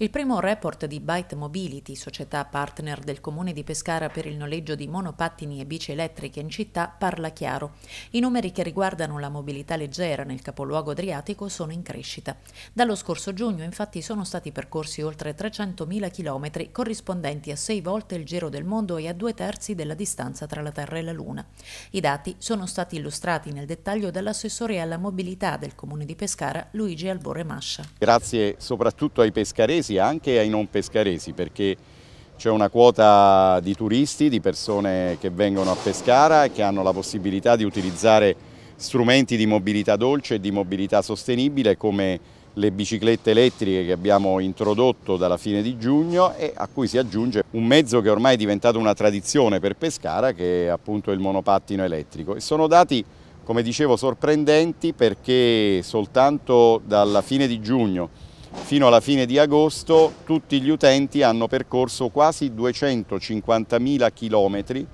Il primo report di Byte Mobility, società partner del comune di Pescara per il noleggio di monopattini e bici elettriche in città, parla chiaro. I numeri che riguardano la mobilità leggera nel capoluogo adriatico sono in crescita. Dallo scorso giugno, infatti, sono stati percorsi oltre 300.000 km, corrispondenti a sei volte il giro del mondo e a due terzi della distanza tra la Terra e la Luna. I dati sono stati illustrati nel dettaglio dall'assessore alla mobilità del comune di Pescara, Luigi Albore Mascia. Grazie soprattutto ai pescaresi pescaresi anche ai non pescaresi perché c'è una quota di turisti, di persone che vengono a Pescara e che hanno la possibilità di utilizzare strumenti di mobilità dolce e di mobilità sostenibile come le biciclette elettriche che abbiamo introdotto dalla fine di giugno e a cui si aggiunge un mezzo che ormai è diventato una tradizione per Pescara che è appunto il monopattino elettrico. E sono dati, come dicevo, sorprendenti perché soltanto dalla fine di giugno Fino alla fine di agosto tutti gli utenti hanno percorso quasi 250.000 chilometri,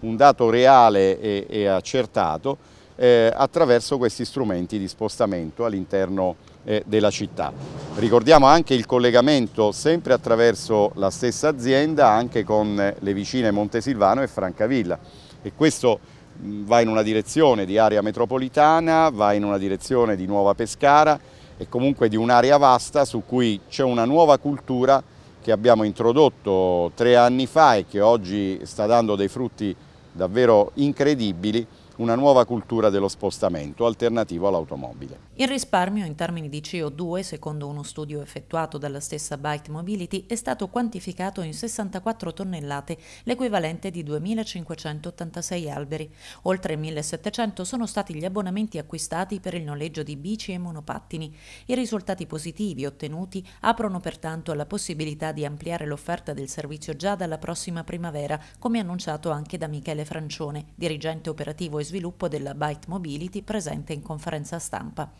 un dato reale e, e accertato, eh, attraverso questi strumenti di spostamento all'interno eh, della città. Ricordiamo anche il collegamento sempre attraverso la stessa azienda anche con eh, le vicine Montesilvano e Francavilla e questo mm, va in una direzione di area metropolitana, va in una direzione di Nuova Pescara e comunque di un'area vasta su cui c'è una nuova cultura che abbiamo introdotto tre anni fa e che oggi sta dando dei frutti davvero incredibili una nuova cultura dello spostamento alternativo all'automobile. Il risparmio in termini di CO2, secondo uno studio effettuato dalla stessa Byte Mobility, è stato quantificato in 64 tonnellate, l'equivalente di 2.586 alberi. Oltre 1.700 sono stati gli abbonamenti acquistati per il noleggio di bici e monopattini. I risultati positivi ottenuti aprono pertanto alla possibilità di ampliare l'offerta del servizio già dalla prossima primavera, come annunciato anche da Michele Francione, dirigente operativo esercizio sviluppo della Byte Mobility presente in conferenza stampa.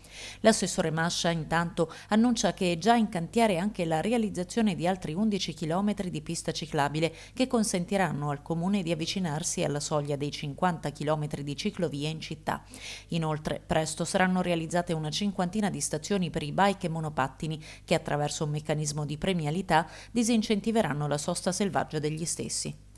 L'assessore Mascia intanto annuncia che è già in cantiere anche la realizzazione di altri 11 km di pista ciclabile che consentiranno al comune di avvicinarsi alla soglia dei 50 km di ciclovie in città. Inoltre presto saranno realizzate una cinquantina di stazioni per i bike e monopattini che attraverso un meccanismo di premialità disincentiveranno la sosta selvaggia degli stessi.